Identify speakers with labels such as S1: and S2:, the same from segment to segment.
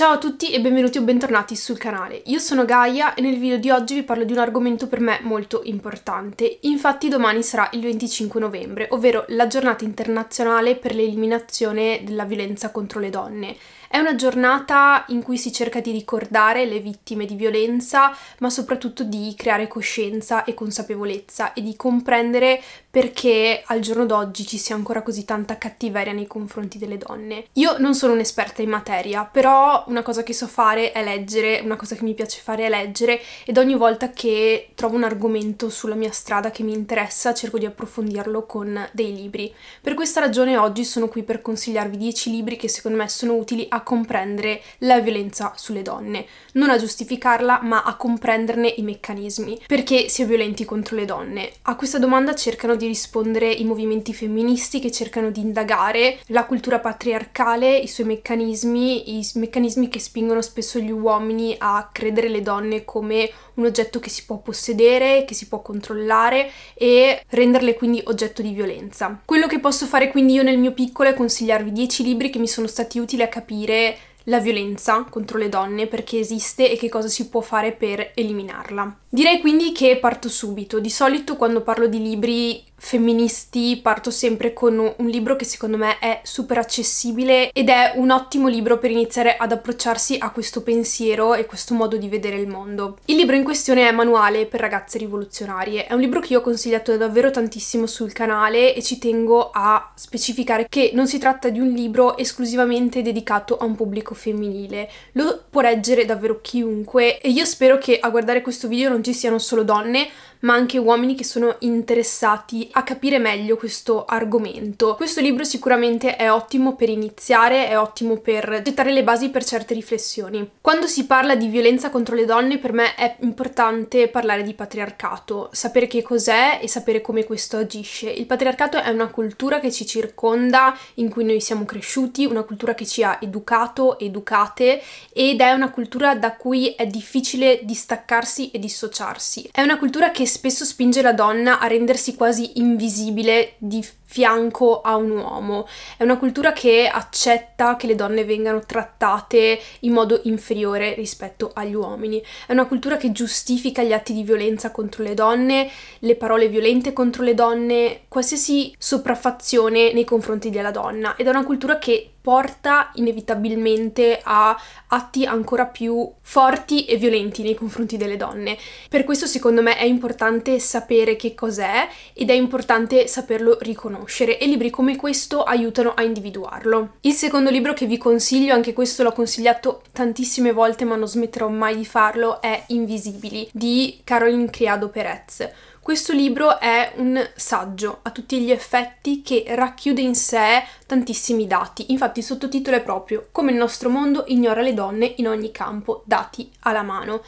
S1: Ciao a tutti e benvenuti o bentornati sul canale. Io sono Gaia e nel video di oggi vi parlo di un argomento per me molto importante. Infatti domani sarà il 25 novembre, ovvero la giornata internazionale per l'eliminazione della violenza contro le donne. È una giornata in cui si cerca di ricordare le vittime di violenza, ma soprattutto di creare coscienza e consapevolezza e di comprendere perché al giorno d'oggi ci sia ancora così tanta cattiveria nei confronti delle donne. Io non sono un'esperta in materia, però una cosa che so fare è leggere, una cosa che mi piace fare è leggere ed ogni volta che trovo un argomento sulla mia strada che mi interessa cerco di approfondirlo con dei libri. Per questa ragione oggi sono qui per consigliarvi 10 libri che secondo me sono utili a comprendere la violenza sulle donne, non a giustificarla ma a comprenderne i meccanismi, perché si è violenti contro le donne. A questa domanda cercano di rispondere i movimenti femministi che cercano di indagare la cultura patriarcale, i suoi meccanismi, i meccanismi che spingono spesso gli uomini a credere le donne come un oggetto che si può possedere, che si può controllare e renderle quindi oggetto di violenza. Quello che posso fare quindi io nel mio piccolo è consigliarvi 10 libri che mi sono stati utili a capire la violenza contro le donne, perché esiste e che cosa si può fare per eliminarla. Direi quindi che parto subito. Di solito quando parlo di libri femministi parto sempre con un libro che secondo me è super accessibile ed è un ottimo libro per iniziare ad approcciarsi a questo pensiero e questo modo di vedere il mondo. Il libro in questione è Manuale per ragazze rivoluzionarie, è un libro che io ho consigliato davvero tantissimo sul canale e ci tengo a specificare che non si tratta di un libro esclusivamente dedicato a un pubblico femminile, lo può leggere davvero chiunque e io spero che a guardare questo video non ci siano solo donne, ma anche uomini che sono interessati a capire meglio questo argomento. Questo libro sicuramente è ottimo per iniziare, è ottimo per gettare le basi per certe riflessioni. Quando si parla di violenza contro le donne, per me è importante parlare di patriarcato, sapere che cos'è e sapere come questo agisce. Il patriarcato è una cultura che ci circonda, in cui noi siamo cresciuti, una cultura che ci ha educato, educate ed è una cultura da cui è difficile distaccarsi e dissociarsi. È una cultura che spesso spinge la donna a rendersi quasi invisibile di fianco a un uomo. È una cultura che accetta che le donne vengano trattate in modo inferiore rispetto agli uomini. È una cultura che giustifica gli atti di violenza contro le donne, le parole violente contro le donne, qualsiasi sopraffazione nei confronti della donna. Ed è una cultura che porta inevitabilmente a atti ancora più forti e violenti nei confronti delle donne. Per questo secondo me è importante sapere che cos'è ed è importante saperlo riconoscere conoscere e libri come questo aiutano a individuarlo. Il secondo libro che vi consiglio, anche questo l'ho consigliato tantissime volte ma non smetterò mai di farlo, è Invisibili di Caroline Criado Perez. Questo libro è un saggio a tutti gli effetti che racchiude in sé tantissimi dati. Infatti il sottotitolo è proprio Come il nostro mondo ignora le donne in ogni campo, dati alla mano.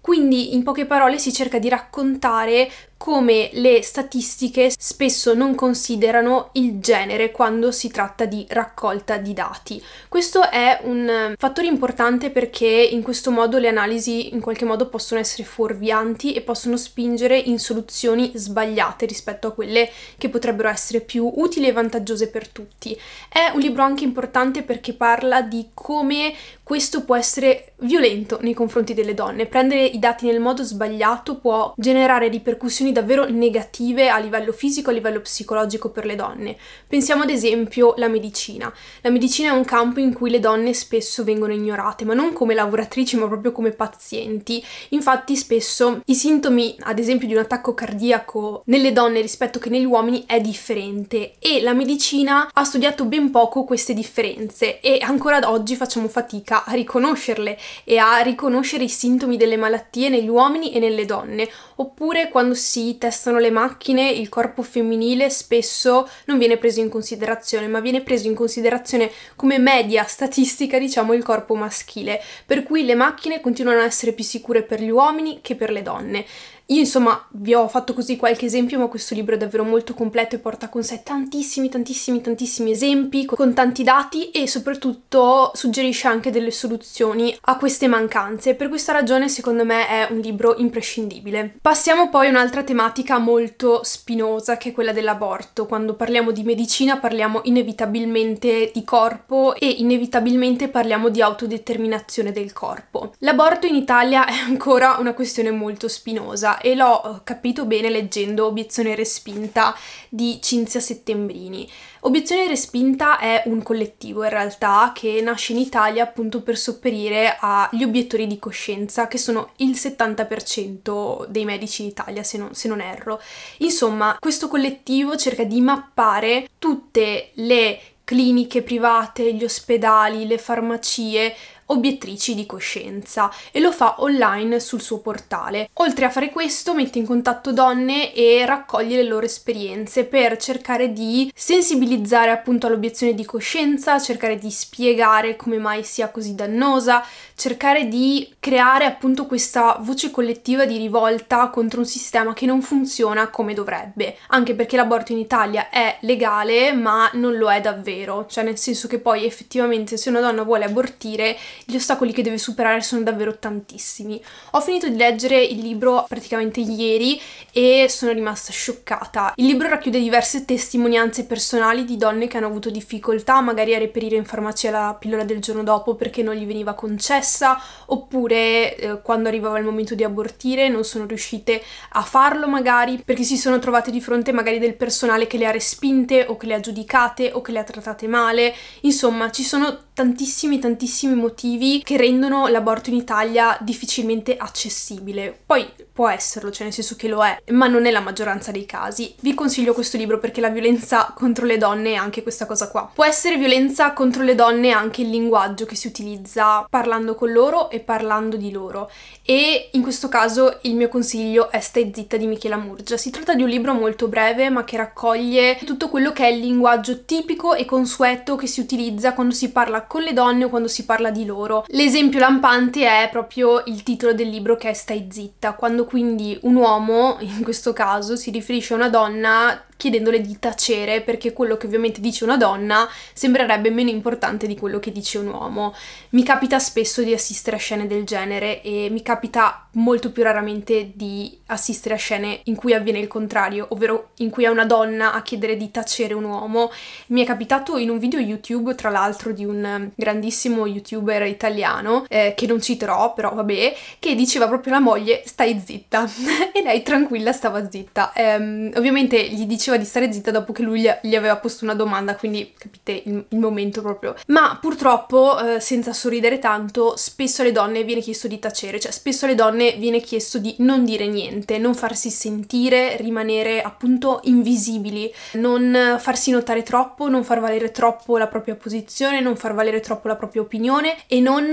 S1: Quindi in poche parole si cerca di raccontare come le statistiche spesso non considerano il genere quando si tratta di raccolta di dati. Questo è un fattore importante perché in questo modo le analisi in qualche modo possono essere fuorvianti e possono spingere in soluzioni sbagliate rispetto a quelle che potrebbero essere più utili e vantaggiose per tutti. È un libro anche importante perché parla di come questo può essere violento nei confronti delle donne. Prendere i dati nel modo sbagliato può generare ripercussioni ripercussioni davvero negative a livello fisico a livello psicologico per le donne. Pensiamo ad esempio alla medicina. La medicina è un campo in cui le donne spesso vengono ignorate, ma non come lavoratrici, ma proprio come pazienti. Infatti spesso i sintomi, ad esempio di un attacco cardiaco nelle donne rispetto che negli uomini è differente e la medicina ha studiato ben poco queste differenze e ancora ad oggi facciamo fatica a riconoscerle e a riconoscere i sintomi delle malattie negli uomini e nelle donne, oppure quando si si testano le macchine, il corpo femminile spesso non viene preso in considerazione, ma viene preso in considerazione come media statistica, diciamo, il corpo maschile, per cui le macchine continuano a essere più sicure per gli uomini che per le donne. Io insomma vi ho fatto così qualche esempio, ma questo libro è davvero molto completo e porta con sé tantissimi, tantissimi, tantissimi esempi, con tanti dati e soprattutto suggerisce anche delle soluzioni a queste mancanze. Per questa ragione secondo me è un libro imprescindibile. Passiamo poi a un'altra tematica molto spinosa che è quella dell'aborto. Quando parliamo di medicina parliamo inevitabilmente di corpo e inevitabilmente parliamo di autodeterminazione del corpo. L'aborto in Italia è ancora una questione molto spinosa e l'ho eh, capito bene leggendo Obiezione Respinta di Cinzia Settembrini. Obiezione Respinta è un collettivo in realtà che nasce in Italia appunto per sopperire agli obiettori di coscienza che sono il 70% dei medici d'Italia se non, se non erro. Insomma questo collettivo cerca di mappare tutte le cliniche private, gli ospedali, le farmacie obiettrici di coscienza e lo fa online sul suo portale. Oltre a fare questo mette in contatto donne e raccoglie le loro esperienze per cercare di sensibilizzare appunto all'obiezione di coscienza, cercare di spiegare come mai sia così dannosa, cercare di creare appunto questa voce collettiva di rivolta contro un sistema che non funziona come dovrebbe, anche perché l'aborto in Italia è legale ma non lo è davvero, cioè nel senso che poi effettivamente se una donna vuole abortire gli ostacoli che deve superare sono davvero tantissimi. Ho finito di leggere il libro praticamente ieri e sono rimasta scioccata. Il libro racchiude diverse testimonianze personali di donne che hanno avuto difficoltà magari a reperire in farmacia la pillola del giorno dopo perché non gli veniva concessa stessa, oppure eh, quando arrivava il momento di abortire non sono riuscite a farlo magari perché si sono trovate di fronte magari del personale che le ha respinte o che le ha giudicate o che le ha trattate male, insomma ci sono tantissimi tantissimi motivi che rendono l'aborto in Italia difficilmente accessibile. Poi può esserlo, cioè nel senso che lo è, ma non è la maggioranza dei casi. Vi consiglio questo libro perché la violenza contro le donne è anche questa cosa qua. Può essere violenza contro le donne anche il linguaggio che si utilizza parlando con loro e parlando di loro. E in questo caso il mio consiglio è Stai zitta di Michela Murgia. Si tratta di un libro molto breve ma che raccoglie tutto quello che è il linguaggio tipico e consueto che si utilizza quando si parla con le donne o quando si parla di loro. L'esempio lampante è proprio il titolo del libro che è Stai zitta, quando quindi un uomo, in questo caso, si riferisce a una donna chiedendole di tacere perché quello che ovviamente dice una donna sembrerebbe meno importante di quello che dice un uomo. Mi capita spesso di assistere a scene del genere e mi capita molto più raramente di assistere a scene in cui avviene il contrario, ovvero in cui è una donna a chiedere di tacere un uomo. Mi è capitato in un video YouTube, tra l'altro, di un grandissimo youtuber italiano, eh, che non citerò, però vabbè, che diceva proprio alla moglie stai zitta e lei tranquilla stava zitta. Um, ovviamente gli dice diceva di stare zitta dopo che lui gli aveva posto una domanda, quindi capite il, il momento proprio. Ma purtroppo, eh, senza sorridere tanto, spesso alle donne viene chiesto di tacere, cioè spesso alle donne viene chiesto di non dire niente, non farsi sentire, rimanere appunto invisibili, non farsi notare troppo, non far valere troppo la propria posizione, non far valere troppo la propria opinione e non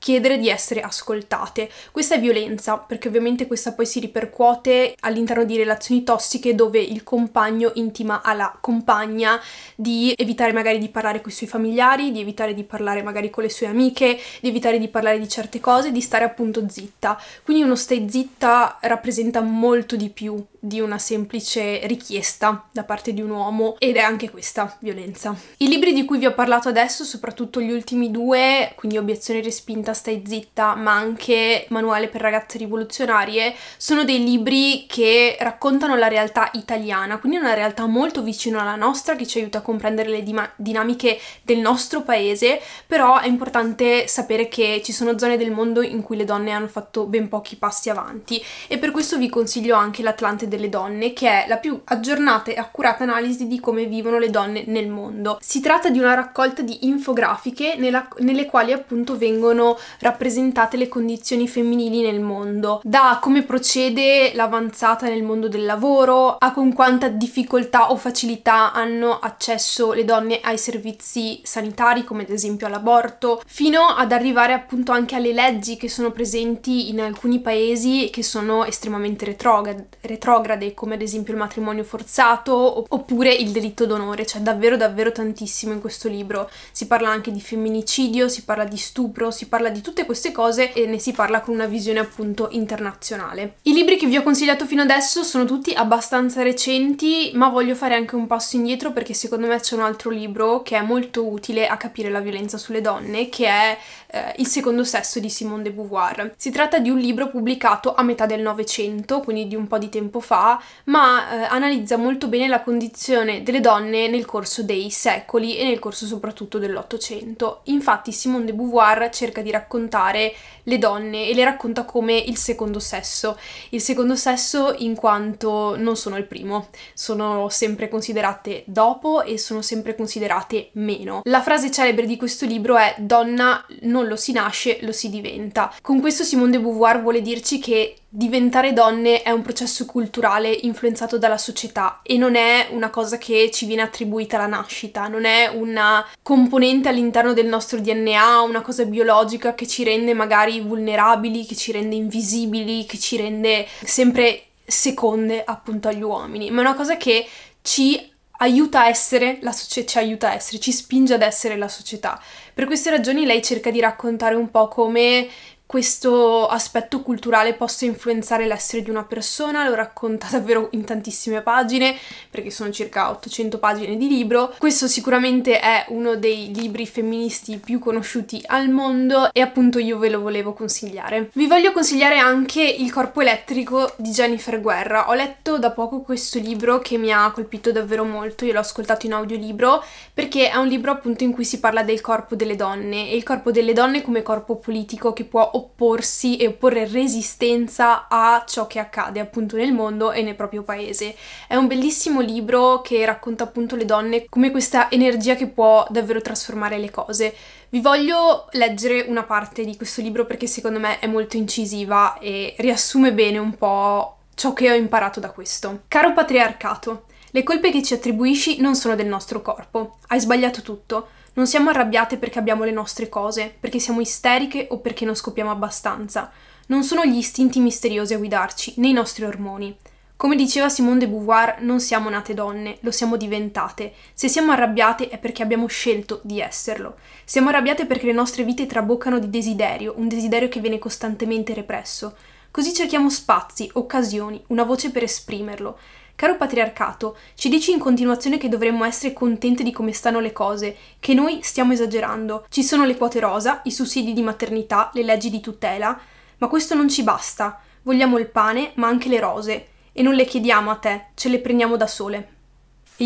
S1: chiedere di essere ascoltate. Questa è violenza, perché ovviamente questa poi si ripercuote all'interno di relazioni tossiche dove il compagno compagno intima alla compagna di evitare magari di parlare con i suoi familiari, di evitare di parlare magari con le sue amiche, di evitare di parlare di certe cose, di stare appunto zitta. Quindi uno stai zitta rappresenta molto di più di una semplice richiesta da parte di un uomo ed è anche questa violenza. I libri di cui vi ho parlato adesso, soprattutto gli ultimi due, quindi Obiezione respinta, Stai zitta, ma anche Manuale per ragazze rivoluzionarie, sono dei libri che raccontano la realtà italiana, quindi una realtà molto vicina alla nostra che ci aiuta a comprendere le dinamiche del nostro paese, però è importante sapere che ci sono zone del mondo in cui le donne hanno fatto ben pochi passi avanti e per questo vi consiglio anche l'Atlante delle donne, che è la più aggiornata e accurata analisi di come vivono le donne nel mondo. Si tratta di una raccolta di infografiche nella, nelle quali appunto vengono rappresentate le condizioni femminili nel mondo, da come procede l'avanzata nel mondo del lavoro a con quanta difficoltà difficoltà o facilità hanno accesso le donne ai servizi sanitari, come ad esempio all'aborto, fino ad arrivare appunto anche alle leggi che sono presenti in alcuni paesi che sono estremamente retrograde, come ad esempio il matrimonio forzato oppure il delitto d'onore, C'è davvero davvero tantissimo in questo libro. Si parla anche di femminicidio, si parla di stupro, si parla di tutte queste cose e ne si parla con una visione appunto internazionale. I libri che vi ho consigliato fino adesso sono tutti abbastanza recenti ma voglio fare anche un passo indietro perché secondo me c'è un altro libro che è molto utile a capire la violenza sulle donne, che è eh, Il secondo sesso di Simone de Beauvoir. Si tratta di un libro pubblicato a metà del Novecento, quindi di un po' di tempo fa, ma eh, analizza molto bene la condizione delle donne nel corso dei secoli e nel corso soprattutto dell'Ottocento. Infatti Simone de Beauvoir cerca di raccontare le donne e le racconta come il secondo sesso. Il secondo sesso in quanto non sono il primo, sono sempre considerate dopo e sono sempre considerate meno. La frase celebre di questo libro è donna non non lo si nasce, lo si diventa. Con questo Simone de Beauvoir vuole dirci che diventare donne è un processo culturale influenzato dalla società e non è una cosa che ci viene attribuita alla nascita, non è una componente all'interno del nostro DNA, una cosa biologica che ci rende magari vulnerabili, che ci rende invisibili, che ci rende sempre seconde appunto agli uomini, ma è una cosa che ci aiuta a essere la società, ci aiuta a essere, ci spinge ad essere la società. Per queste ragioni lei cerca di raccontare un po' come questo aspetto culturale possa influenzare l'essere di una persona, lo racconta davvero in tantissime pagine, perché sono circa 800 pagine di libro. Questo sicuramente è uno dei libri femministi più conosciuti al mondo e appunto io ve lo volevo consigliare. Vi voglio consigliare anche Il corpo elettrico di Jennifer Guerra. Ho letto da poco questo libro che mi ha colpito davvero molto, io l'ho ascoltato in audiolibro, perché è un libro appunto in cui si parla del corpo delle donne e il corpo delle donne come corpo politico che può opporsi e opporre resistenza a ciò che accade appunto nel mondo e nel proprio paese. È un bellissimo libro che racconta appunto le donne come questa energia che può davvero trasformare le cose. Vi voglio leggere una parte di questo libro perché secondo me è molto incisiva e riassume bene un po' ciò che ho imparato da questo. Caro patriarcato, le colpe che ci attribuisci non sono del nostro corpo. Hai sbagliato tutto. Non siamo arrabbiate perché abbiamo le nostre cose, perché siamo isteriche o perché non scopriamo abbastanza. Non sono gli istinti misteriosi a guidarci, né i nostri ormoni. Come diceva Simone de Beauvoir, non siamo nate donne, lo siamo diventate. Se siamo arrabbiate è perché abbiamo scelto di esserlo. Siamo arrabbiate perché le nostre vite traboccano di desiderio, un desiderio che viene costantemente represso. Così cerchiamo spazi, occasioni, una voce per esprimerlo. Caro patriarcato, ci dici in continuazione che dovremmo essere contenti di come stanno le cose, che noi stiamo esagerando. Ci sono le quote rosa, i sussidi di maternità, le leggi di tutela, ma questo non ci basta. Vogliamo il pane, ma anche le rose. E non le chiediamo a te, ce le prendiamo da sole.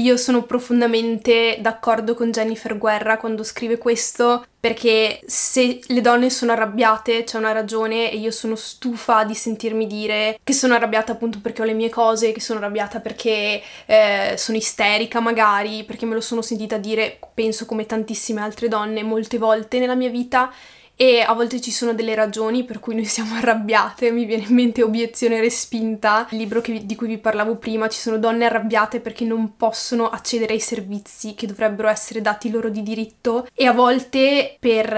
S1: Io sono profondamente d'accordo con Jennifer Guerra quando scrive questo, perché se le donne sono arrabbiate c'è una ragione e io sono stufa di sentirmi dire che sono arrabbiata appunto perché ho le mie cose, che sono arrabbiata perché eh, sono isterica magari, perché me lo sono sentita dire, penso come tantissime altre donne, molte volte nella mia vita e a volte ci sono delle ragioni per cui noi siamo arrabbiate, mi viene in mente Obiezione respinta, il libro che, di cui vi parlavo prima, ci sono donne arrabbiate perché non possono accedere ai servizi che dovrebbero essere dati loro di diritto e a volte per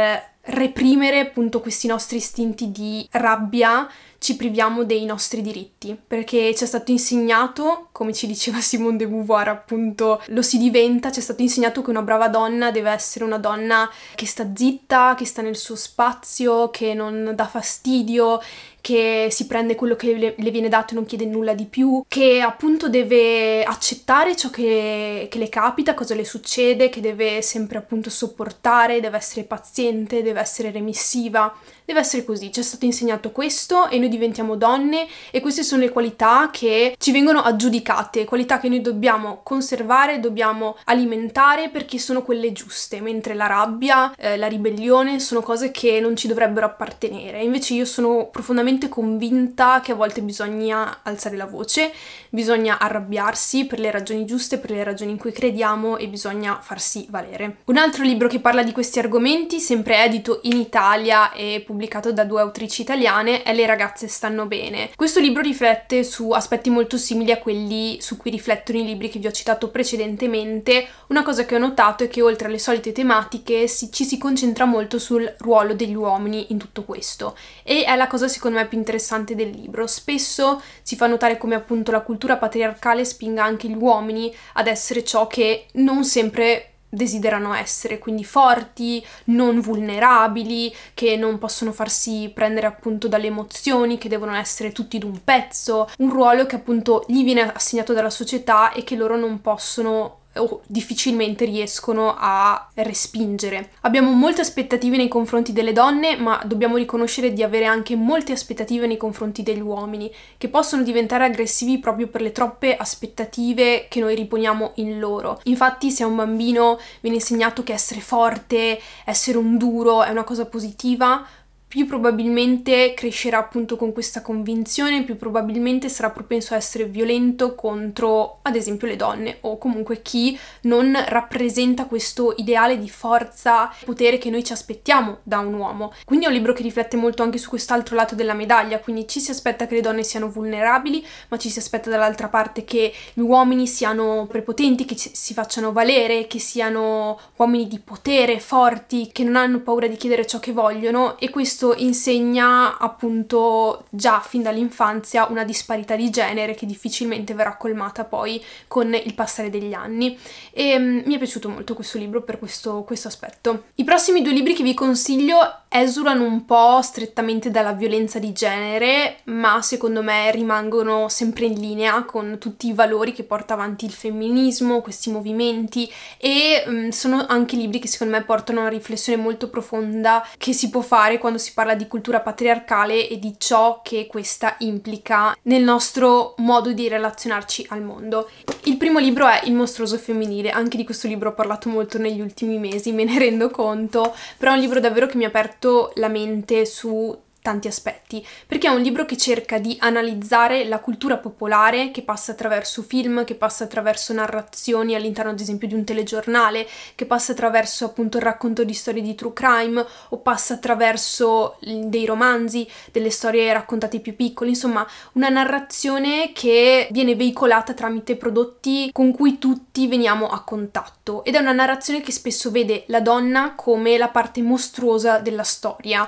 S1: reprimere appunto questi nostri istinti di rabbia ci priviamo dei nostri diritti, perché ci è stato insegnato, come ci diceva Simone de Beauvoir appunto, lo si diventa, ci è stato insegnato che una brava donna deve essere una donna che sta zitta, che sta nel suo spazio, che non dà fastidio, che si prende quello che le, le viene dato e non chiede nulla di più, che appunto deve accettare ciò che, che le capita, cosa le succede, che deve sempre appunto sopportare, deve essere paziente, deve essere remissiva deve essere così, ci è stato insegnato questo e noi diventiamo donne e queste sono le qualità che ci vengono aggiudicate, qualità che noi dobbiamo conservare, dobbiamo alimentare perché sono quelle giuste, mentre la rabbia, eh, la ribellione sono cose che non ci dovrebbero appartenere. Invece io sono profondamente convinta che a volte bisogna alzare la voce, bisogna arrabbiarsi per le ragioni giuste, per le ragioni in cui crediamo e bisogna farsi valere. Un altro libro che parla di questi argomenti, sempre edito in Italia e pubblicato pubblicato da due autrici italiane è Le ragazze stanno bene. Questo libro riflette su aspetti molto simili a quelli su cui riflettono i libri che vi ho citato precedentemente. Una cosa che ho notato è che oltre alle solite tematiche si, ci si concentra molto sul ruolo degli uomini in tutto questo e è la cosa secondo me più interessante del libro. Spesso si fa notare come appunto la cultura patriarcale spinga anche gli uomini ad essere ciò che non sempre desiderano essere, quindi forti, non vulnerabili, che non possono farsi prendere appunto dalle emozioni, che devono essere tutti d'un pezzo, un ruolo che appunto gli viene assegnato dalla società e che loro non possono o difficilmente riescono a respingere. Abbiamo molte aspettative nei confronti delle donne, ma dobbiamo riconoscere di avere anche molte aspettative nei confronti degli uomini, che possono diventare aggressivi proprio per le troppe aspettative che noi riponiamo in loro. Infatti se a un bambino viene insegnato che essere forte, essere un duro è una cosa positiva, più probabilmente crescerà appunto con questa convinzione, più probabilmente sarà propenso a essere violento contro ad esempio le donne o comunque chi non rappresenta questo ideale di forza e potere che noi ci aspettiamo da un uomo. Quindi è un libro che riflette molto anche su quest'altro lato della medaglia, quindi ci si aspetta che le donne siano vulnerabili, ma ci si aspetta dall'altra parte che gli uomini siano prepotenti, che si facciano valere, che siano uomini di potere, forti, che non hanno paura di chiedere ciò che vogliono e questo questo insegna appunto già fin dall'infanzia una disparità di genere che difficilmente verrà colmata poi con il passare degli anni e mm, mi è piaciuto molto questo libro per questo, questo aspetto. I prossimi due libri che vi consiglio esulano un po' strettamente dalla violenza di genere, ma secondo me rimangono sempre in linea con tutti i valori che porta avanti il femminismo, questi movimenti e mh, mm, sono anche libri che secondo me portano a una riflessione molto profonda che si può fare quando si si parla di cultura patriarcale e di ciò che questa implica nel nostro modo di relazionarci al mondo. Il primo libro è Il mostruoso femminile, anche di questo libro ho parlato molto negli ultimi mesi, me ne rendo conto, però è un libro davvero che mi ha aperto la mente su tanti aspetti, perché è un libro che cerca di analizzare la cultura popolare che passa attraverso film, che passa attraverso narrazioni all'interno ad esempio di un telegiornale, che passa attraverso appunto il racconto di storie di true crime o passa attraverso mm, dei romanzi, delle storie raccontate più piccole, insomma una narrazione che viene veicolata tramite prodotti con cui tutti veniamo a contatto ed è una narrazione che spesso vede la donna come la parte mostruosa della storia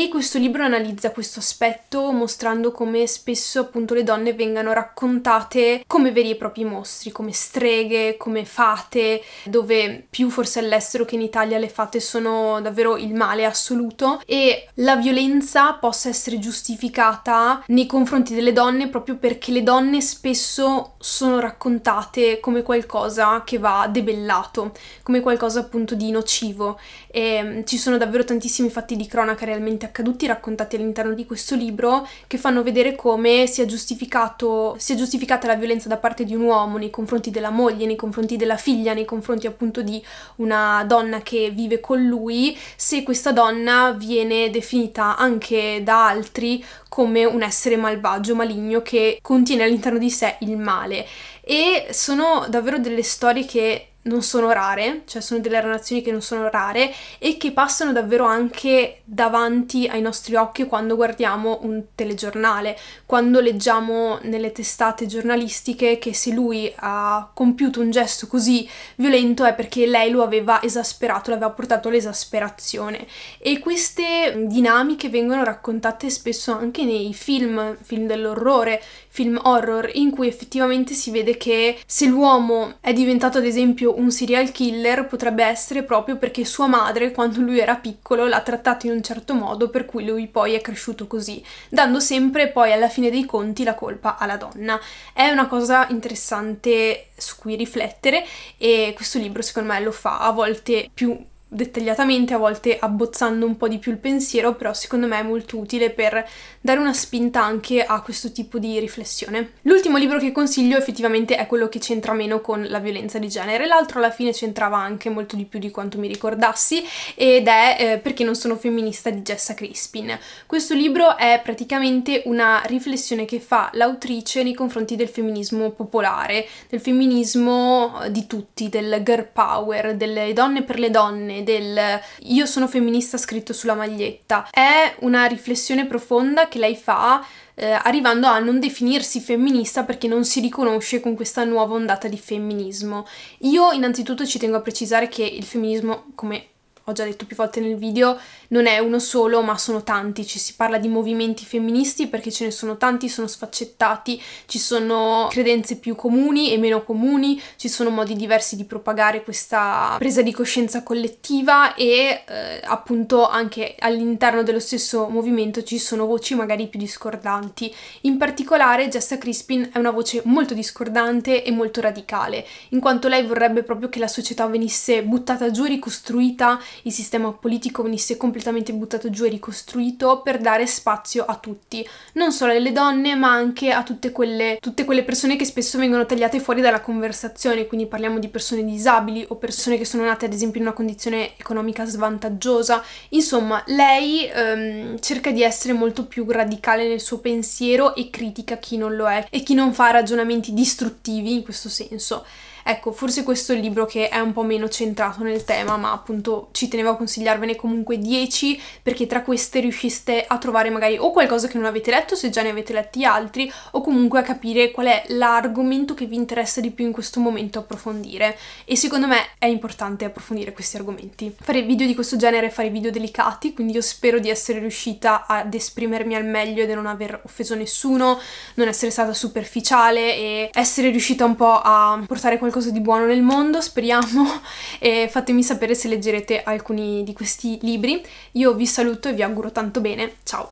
S1: e questo libro analizza questo aspetto mostrando come spesso appunto le donne vengano raccontate come veri e propri mostri, come streghe, come fate, dove più forse all'estero che in Italia le fate sono davvero il male assoluto e la violenza possa essere giustificata nei confronti delle donne proprio perché le donne spesso sono raccontate come qualcosa che va debellato, come qualcosa appunto di nocivo. E mm, ci sono davvero tantissimi fatti di cronaca realmente accaduti raccontati all'interno di questo libro che fanno vedere come sia, giustificato, si giustificata la violenza da parte di un uomo nei confronti della moglie, nei confronti della figlia, nei confronti appunto di una donna che vive con lui, se questa donna viene definita anche da altri come un essere malvagio, maligno, che contiene all'interno di sé il male. E sono davvero delle storie che non sono rare, cioè sono delle relazioni che non sono rare e che passano davvero anche davanti ai nostri occhi quando guardiamo un telegiornale, quando leggiamo nelle testate giornalistiche che se lui ha compiuto un gesto così violento è perché lei lo aveva esasperato, l'aveva portato all'esasperazione. E queste dinamiche vengono raccontate spesso anche nei film, film dell'orrore, film horror in cui effettivamente si vede che se l'uomo è diventato ad esempio un serial killer potrebbe essere proprio perché sua madre quando lui era piccolo l'ha trattato in un certo modo per cui lui poi è cresciuto così, dando sempre poi alla fine dei conti la colpa alla donna. È una cosa interessante su cui riflettere e questo libro secondo me lo fa a volte più dettagliatamente, a volte abbozzando un po' di più il pensiero, però secondo me è molto utile per dare una spinta anche a questo tipo di riflessione. L'ultimo libro che consiglio effettivamente è quello che c'entra meno con la violenza di genere, l'altro alla fine c'entrava anche molto di più di quanto mi ricordassi ed è eh, Perché non sono femminista di Jessa Crispin. Questo libro è praticamente una riflessione che fa l'autrice nei confronti del femminismo popolare, del femminismo eh, di tutti, del girl power, delle donne per le donne, del io sono femminista scritto sulla maglietta, è una riflessione profonda che lei fa eh, arrivando a non definirsi femminista perché non si riconosce con questa nuova ondata di femminismo. Io innanzitutto ci tengo a precisare che il femminismo, come ho già detto più volte nel video, non è uno solo ma sono tanti, ci si parla di movimenti femministi perché ce ne sono tanti, sono sfaccettati, ci sono credenze più comuni e meno comuni, ci sono modi diversi di propagare questa presa di coscienza collettiva e eh, appunto anche all'interno dello stesso movimento ci sono voci magari più discordanti. In particolare Jessica Crispin è una voce molto discordante e molto radicale, in quanto lei vorrebbe proprio che la società venisse buttata giù, ricostruita il sistema politico venisse completamente buttato giù e ricostruito per dare spazio a tutti, non solo alle donne ma anche a tutte quelle, tutte quelle persone che spesso vengono tagliate fuori dalla conversazione, quindi parliamo di persone disabili o persone che sono nate ad esempio in una condizione economica svantaggiosa, insomma lei ehm, cerca di essere molto più radicale nel suo pensiero e critica chi non lo è e chi non fa ragionamenti distruttivi in questo senso. Ecco, forse questo è il libro che è un po' meno centrato nel tema, ma appunto ci tenevo a consigliarvene comunque 10 perché tra queste riusciste a trovare magari o qualcosa che non avete letto se già ne avete letti altri o comunque a capire qual è l'argomento che vi interessa di più in questo momento approfondire e secondo me è importante approfondire questi argomenti. Fare video di questo genere è fare video delicati, quindi io spero di essere riuscita ad esprimermi al meglio e di non aver offeso nessuno, non essere stata superficiale e essere riuscita un po' a portare qualcosa qualcosa di buono nel mondo, speriamo, e fatemi sapere se leggerete alcuni di questi libri. Io vi saluto e vi auguro tanto bene, ciao!